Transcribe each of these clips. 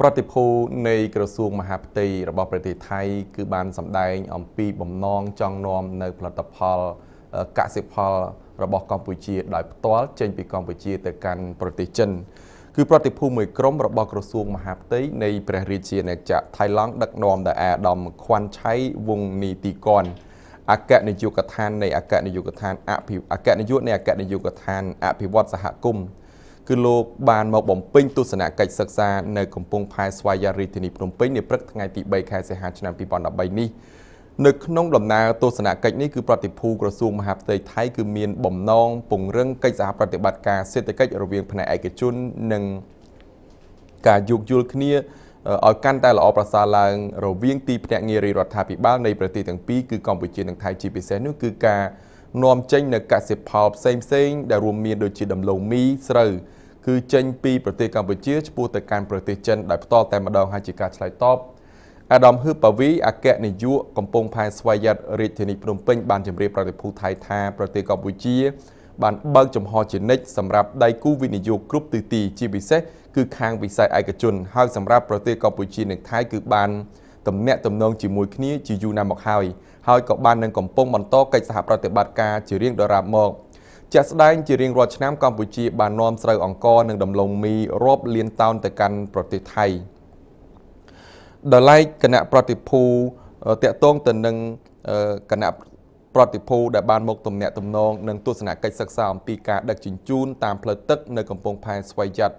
ប្រតិភូនៃក្រសួងមហាផ្ទៃរបស់ប្រទេសថៃ គឺបានសម្ដែង អំពីបំណងចង់នាំនៅផលិតផលកសិផលរបស់កម្ពុជាដោយផ្ទាល់ចេញពីកម្ពុជា ទៅកាន់ប្រទេសចិនគឺប្រតិភូមួយក្រុមរបស់ក្រសួងមហាផ្ទៃនៃព្រះរាជាណាចក្រថៃឡង់ដឹកនាំដោយអាដាមខ្វាន់ឆៃវងនីតិកនអគ្គនាយកដ្ឋាននៃអគ្គនាយកដ្ឋានអភិអគ្គនាយកនៃអគ្គនាយកដ្ឋានអភិវឌ្ឍសហគមន៍គឺលោកបានមកបំពេញទស្សនកិច្ចសិក្សានៅកំពង់ផែស្វាយារីធានីភ្នំពេញនាព្រឹកថ្ងៃទី3ខែសីហាឆ្នាំ2013នេះនៅក្នុងដំណើរទស្សនកិច្ចនេះគឺប្រតិភូក្រសួងមហាផ្ទៃថៃគឺមាន បំណងពង្រឹងកិច្ចសហប្រតិបត្តិការសេដ្ឋកិច្ចរវាងផ្នែកឯកជននិងការយោគយល់គ្នាឲ្យកាន់តែល្អប្រសើរឡើង រវាងទីភ្នាក់ងាររដ្ឋាភិបាលនៃប្រទេសទាំងពីរគឺកម្ពុជានិងថៃជាពិសេសនោះគឺការនាំចេញ នៅកសិផលផ្សេងៗដែលរួមមានដូចជាដំឡូងមីស្រូវគឺចេញពីប្រទេសកម្ពុជាឆ្ពោះទៅកាន់ប្រទេសចិនដោយផ្ទាល់តែម្ដងហើយជាការឆ្លើយតបអាដាមហ៊ឺប៉ាវីអគ្គនាយកកំពង់ផែស្វយ័តរាជធានីភ្នំពេញ បានជម្រាបប្រតិភូថៃថា ប្រទេសកម្ពុជា បានបើកចំហជានិច្ចសម្រាប់ដៃគូវិនិយោគគ្រប់ទិសទីជាពិសេសគឺខាងវិស័យឯកជន ហើយសម្រាប់ប្រទេសកម្ពុជានិងថៃគឺបានទំនាក់ទំនងជាមួយគ្នាជាយូរណាស់មកហើយហើយក៏បាននឹងកំពុងបន្តកិច្ចសហប្រតិបត្តិការជារៀងដរាបមក។ជាក់ស្ដែងជារៀងរាល់ឆ្នាំកម្ពុជាបាននាំស្រូវអង្ករនិងដំឡូងមីរាប់លានតោនទៅកាន់ប្រទេសថៃដោយឡែកគណៈប្រតិភូតាក់ទងទៅនឹងគណៈប្រតិភូដែលបានមកទំនាក់ទំនងនិងទស្សនកិច្ចសិក្សាអំពីការដឹកជញ្ជូនតាមផ្លូវទឹកនៅកំពង់ផែស្វ័យយ័ត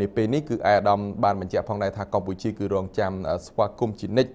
នេះពេលនេះគឺអាយដាមបានបញ្ជាក់ផងដែរថាកម្ពុជាគឺរងចាំស្វាគមន៍ជានិច្ច